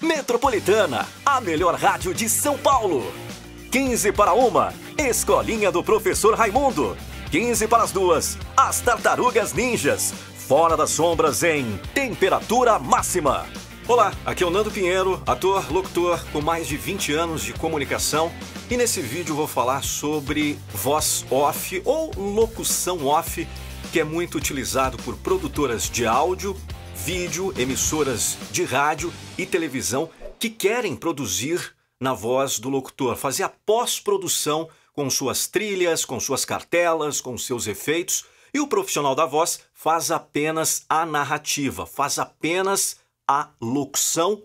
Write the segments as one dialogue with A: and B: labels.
A: Metropolitana, a melhor rádio de São Paulo. 15 para uma, Escolinha do Professor Raimundo. 15 para as duas, As Tartarugas Ninjas. Fora das sombras em Temperatura Máxima. Olá, aqui é o Nando Pinheiro, ator, locutor com mais de 20 anos de comunicação. E nesse vídeo vou falar sobre voz off ou locução off, que é muito utilizado por produtoras de áudio vídeo, emissoras de rádio e televisão que querem produzir na voz do locutor, fazer a pós-produção com suas trilhas, com suas cartelas, com seus efeitos. E o profissional da voz faz apenas a narrativa, faz apenas a locução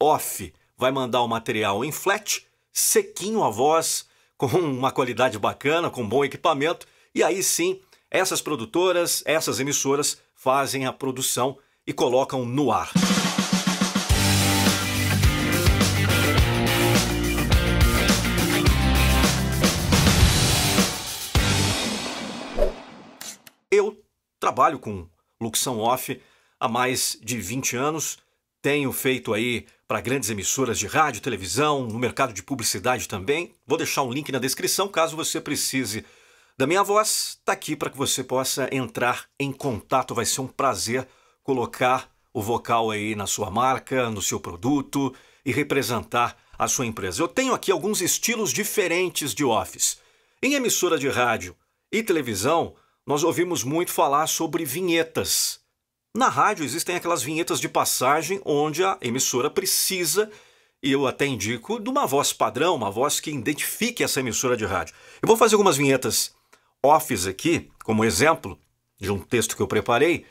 A: off. Vai mandar o material em flat, sequinho a voz, com uma qualidade bacana, com bom equipamento. E aí sim, essas produtoras, essas emissoras fazem a produção e colocam no ar. Eu trabalho com locução off há mais de 20 anos, tenho feito aí para grandes emissoras de rádio, televisão, no mercado de publicidade também. Vou deixar um link na descrição caso você precise da minha voz. Está aqui para que você possa entrar em contato. Vai ser um prazer colocar o vocal aí na sua marca, no seu produto e representar a sua empresa. Eu tenho aqui alguns estilos diferentes de office. Em emissora de rádio e televisão, nós ouvimos muito falar sobre vinhetas. Na rádio existem aquelas vinhetas de passagem onde a emissora precisa, e eu até indico, de uma voz padrão, uma voz que identifique essa emissora de rádio. Eu vou fazer algumas vinhetas office aqui, como exemplo de um texto que eu preparei,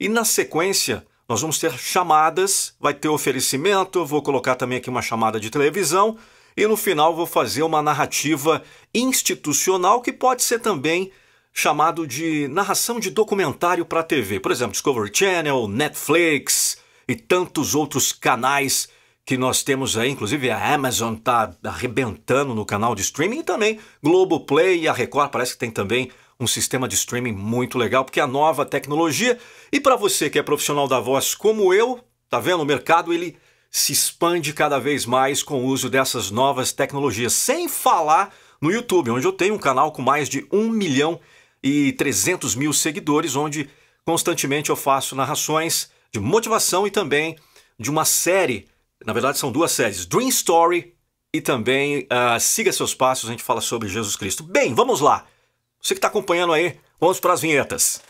A: e na sequência, nós vamos ter chamadas, vai ter oferecimento, vou colocar também aqui uma chamada de televisão e no final vou fazer uma narrativa institucional que pode ser também chamado de narração de documentário para TV, por exemplo, Discovery Channel, Netflix e tantos outros canais que nós temos aí, inclusive a Amazon tá arrebentando no canal de streaming e também Globoplay e a Record parece que tem também um sistema de streaming muito legal, porque é a nova tecnologia. E para você que é profissional da voz como eu, tá vendo? O mercado ele se expande cada vez mais com o uso dessas novas tecnologias, sem falar no YouTube, onde eu tenho um canal com mais de 1 milhão e 300 mil seguidores, onde constantemente eu faço narrações de motivação e também de uma série, na verdade são duas séries, Dream Story e também uh, Siga Seus Passos, a gente fala sobre Jesus Cristo. Bem, vamos lá! Você que está acompanhando aí, vamos para as vinhetas.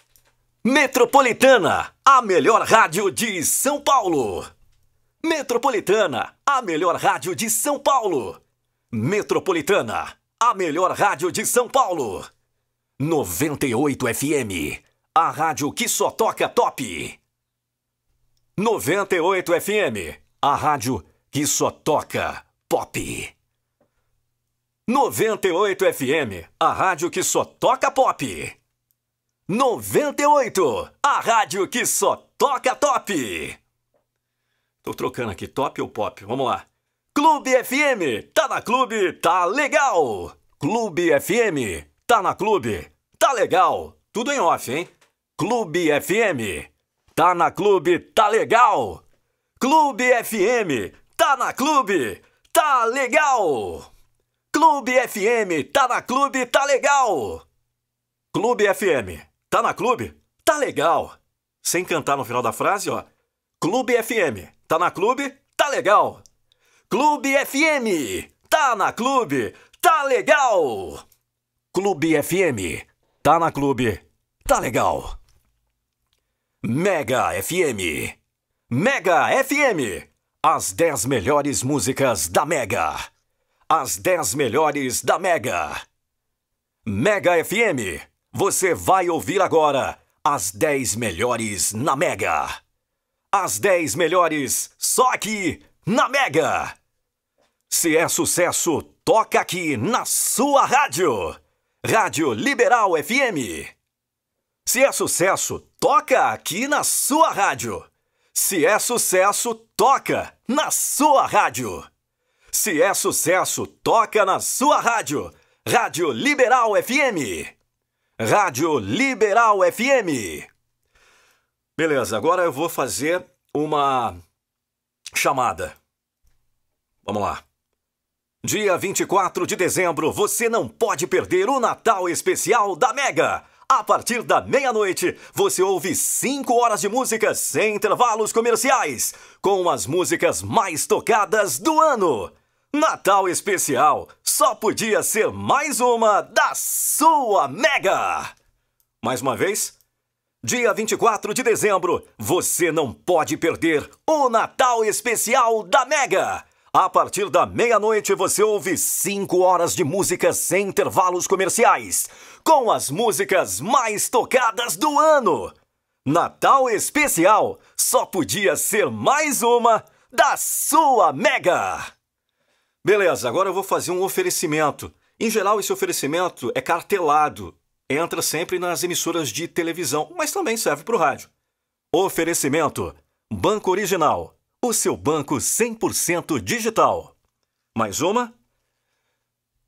A: Metropolitana, a melhor rádio de São Paulo. Metropolitana, a melhor rádio de São Paulo. Metropolitana, a melhor rádio de São Paulo. 98 FM, a rádio que só toca top. 98 FM, a rádio que só toca pop. 98 FM, a rádio que só toca pop. 98, a rádio que só toca top. Tô trocando aqui top ou pop, vamos lá. Clube FM, tá na clube, tá legal. Clube FM, tá na clube, tá legal. Tudo em off, hein? Clube FM, tá na clube, tá legal. Clube FM, tá na clube, tá legal. Clube FM, tá na clube, tá legal! Clube FM, tá na clube, tá legal! Sem cantar no final da frase, ó. Clube FM, tá na clube, tá legal! Clube FM, tá na clube, tá legal! Clube FM, tá na clube, tá legal! Mega FM, Mega FM, as 10 melhores músicas da Mega. As 10 melhores da Mega. Mega FM. Você vai ouvir agora as 10 melhores na Mega. As 10 melhores só aqui na Mega. Se é sucesso, toca aqui na sua rádio. Rádio Liberal FM. Se é sucesso, toca aqui na sua rádio. Se é sucesso, toca na sua rádio. Se é sucesso, toca na sua rádio. Rádio Liberal FM. Rádio Liberal FM. Beleza, agora eu vou fazer uma chamada. Vamos lá. Dia 24 de dezembro, você não pode perder o Natal Especial da Mega. A partir da meia-noite, você ouve 5 horas de música sem intervalos comerciais, com as músicas mais tocadas do ano. Natal especial só podia ser mais uma da sua Mega! Mais uma vez? Dia 24 de dezembro, você não pode perder o Natal especial da Mega! A partir da meia-noite você ouve 5 horas de música sem intervalos comerciais, com as músicas mais tocadas do ano. Natal especial só podia ser mais uma da sua Mega! Beleza, agora eu vou fazer um oferecimento. Em geral, esse oferecimento é cartelado, entra sempre nas emissoras de televisão, mas também serve para o rádio. Oferecimento: Banco Original, o seu banco 100% digital. Mais uma.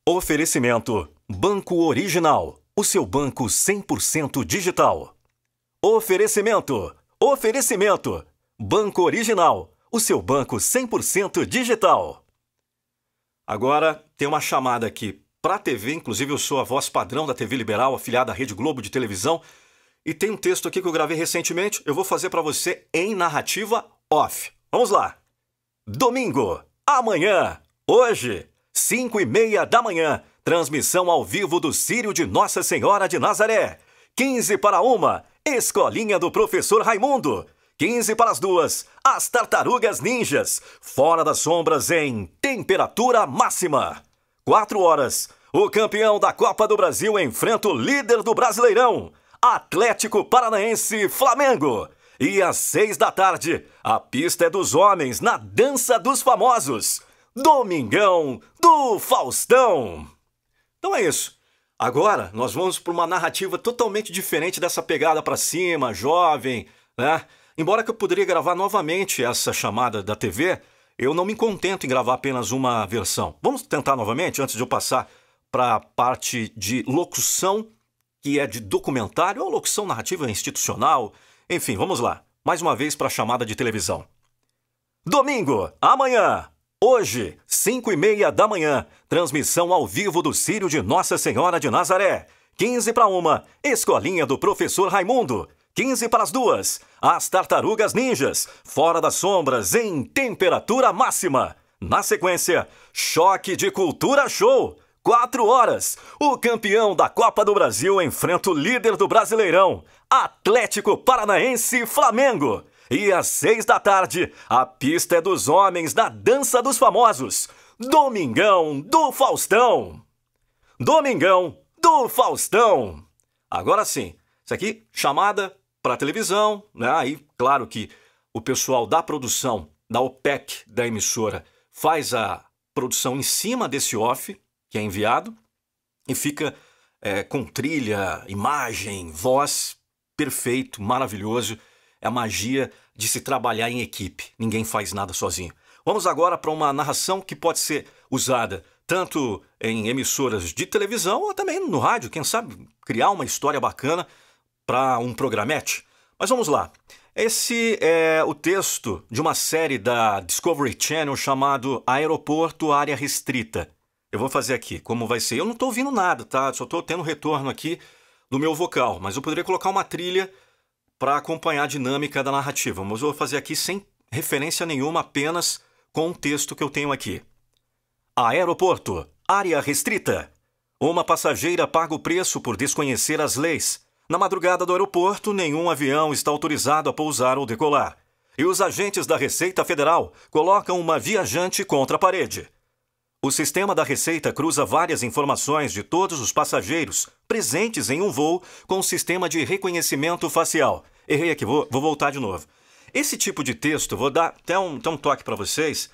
A: Oferecimento: Banco Original, o seu banco 100% digital. Oferecimento: Oferecimento: Banco Original, o seu banco 100% digital. Agora tem uma chamada aqui para a TV, inclusive eu sou a voz padrão da TV Liberal, afiliada à Rede Globo de televisão, e tem um texto aqui que eu gravei recentemente, eu vou fazer para você em narrativa off. Vamos lá! Domingo, amanhã, hoje, 5 e meia da manhã, transmissão ao vivo do Círio de Nossa Senhora de Nazaré. 15 para uma, Escolinha do Professor Raimundo. 15 para as duas, as Tartarugas Ninjas, fora das sombras em temperatura máxima. 4 horas, o campeão da Copa do Brasil enfrenta o líder do Brasileirão, Atlético Paranaense Flamengo. E às 6 da tarde, a pista é dos homens na Dança dos Famosos, Domingão do Faustão. Então é isso. Agora nós vamos para uma narrativa totalmente diferente dessa pegada para cima, jovem, né? Embora que eu poderia gravar novamente essa chamada da TV, eu não me contento em gravar apenas uma versão. Vamos tentar novamente antes de eu passar para a parte de locução, que é de documentário ou locução narrativa institucional. Enfim, vamos lá. Mais uma vez para a chamada de televisão. Domingo, amanhã, hoje, 5 e meia da manhã, transmissão ao vivo do Círio de Nossa Senhora de Nazaré. 15 para uma, Escolinha do Professor Raimundo. 15 para as duas. As Tartarugas Ninjas, Fora das Sombras, em temperatura máxima. Na sequência, Choque de Cultura Show. 4 horas. O campeão da Copa do Brasil enfrenta o líder do Brasileirão, Atlético Paranaense Flamengo. E às 6 da tarde, a pista é dos homens da Dança dos Famosos. Domingão do Faustão. Domingão do Faustão. Agora sim, isso aqui, chamada para a televisão. Né? Aí, claro que o pessoal da produção, da OPEC, da emissora, faz a produção em cima desse off que é enviado e fica é, com trilha, imagem, voz perfeito, maravilhoso. É a magia de se trabalhar em equipe. Ninguém faz nada sozinho. Vamos agora para uma narração que pode ser usada tanto em emissoras de televisão ou também no rádio, quem sabe criar uma história bacana para um programete. Mas vamos lá. Esse é o texto de uma série da Discovery Channel chamado Aeroporto Área Restrita. Eu vou fazer aqui como vai ser. Eu não estou ouvindo nada, tá? Só estou tendo retorno aqui do meu vocal, mas eu poderia colocar uma trilha para acompanhar a dinâmica da narrativa. Mas eu vou fazer aqui sem referência nenhuma, apenas com o texto que eu tenho aqui. Aeroporto, área restrita. Uma passageira paga o preço por desconhecer as leis. Na madrugada do aeroporto, nenhum avião está autorizado a pousar ou decolar. E os agentes da Receita Federal colocam uma viajante contra a parede. O sistema da Receita cruza várias informações de todos os passageiros presentes em um voo com o um sistema de reconhecimento facial. Errei aqui, vou, vou voltar de novo. Esse tipo de texto, vou dar até um, até um toque para vocês.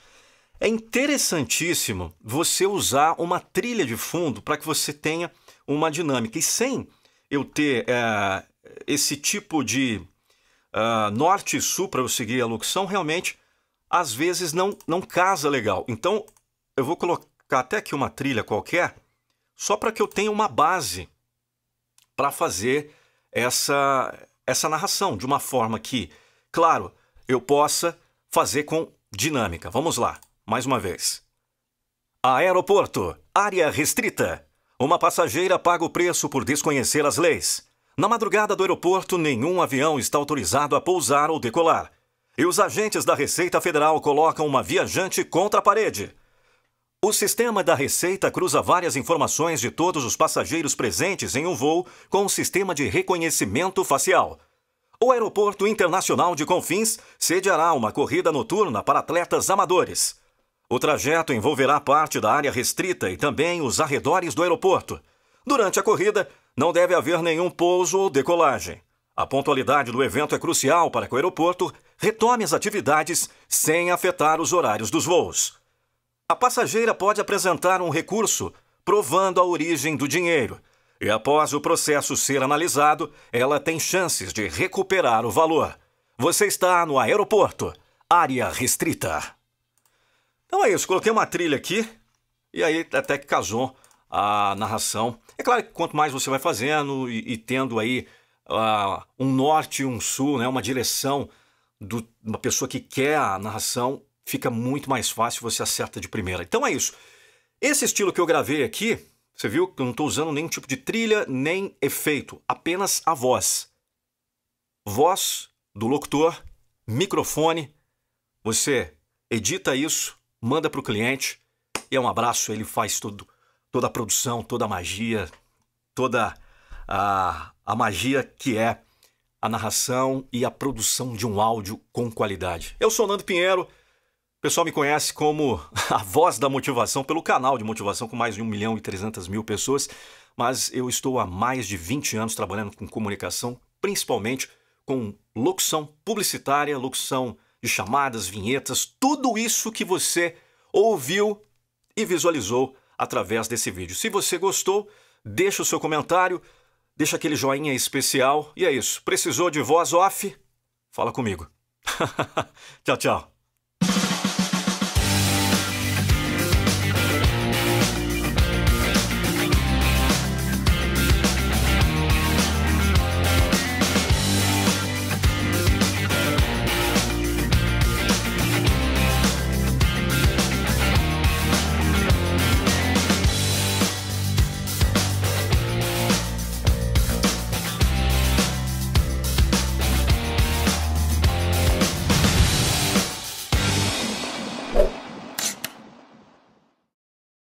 A: É interessantíssimo você usar uma trilha de fundo para que você tenha uma dinâmica. E sem eu ter é, esse tipo de é, norte e sul para eu seguir a locução, realmente, às vezes não, não casa legal. Então, eu vou colocar até aqui uma trilha qualquer, só para que eu tenha uma base para fazer essa, essa narração, de uma forma que, claro, eu possa fazer com dinâmica. Vamos lá, mais uma vez. Aeroporto, área restrita. Uma passageira paga o preço por desconhecer as leis. Na madrugada do aeroporto, nenhum avião está autorizado a pousar ou decolar. E os agentes da Receita Federal colocam uma viajante contra a parede. O sistema da Receita cruza várias informações de todos os passageiros presentes em um voo com um sistema de reconhecimento facial. O Aeroporto Internacional de Confins sediará uma corrida noturna para atletas amadores. O trajeto envolverá parte da área restrita e também os arredores do aeroporto. Durante a corrida, não deve haver nenhum pouso ou decolagem. A pontualidade do evento é crucial para que o aeroporto retome as atividades sem afetar os horários dos voos. A passageira pode apresentar um recurso provando a origem do dinheiro, e após o processo ser analisado, ela tem chances de recuperar o valor. Você está no aeroporto, área restrita. Então é isso, coloquei uma trilha aqui e aí até que casou a narração. É claro que quanto mais você vai fazendo e, e tendo aí uh, um norte e um sul, né, uma direção de uma pessoa que quer a narração, fica muito mais fácil, você acerta de primeira. Então é isso. Esse estilo que eu gravei aqui, você viu que eu não estou usando nenhum tipo de trilha, nem efeito, apenas a voz. Voz do locutor, microfone, você edita isso manda para o cliente e é um abraço. Ele faz todo, toda a produção, toda a magia, toda a, a magia que é a narração e a produção de um áudio com qualidade. Eu sou Nando Pinheiro. O pessoal me conhece como a voz da motivação pelo canal de motivação com mais de 1 milhão e 300 mil pessoas, mas eu estou há mais de 20 anos trabalhando com comunicação, principalmente com locução publicitária, locução de chamadas, vinhetas, tudo isso que você ouviu e visualizou através desse vídeo. Se você gostou, deixa o seu comentário, deixa aquele joinha especial e é isso. Precisou de voz off? Fala comigo. tchau, tchau.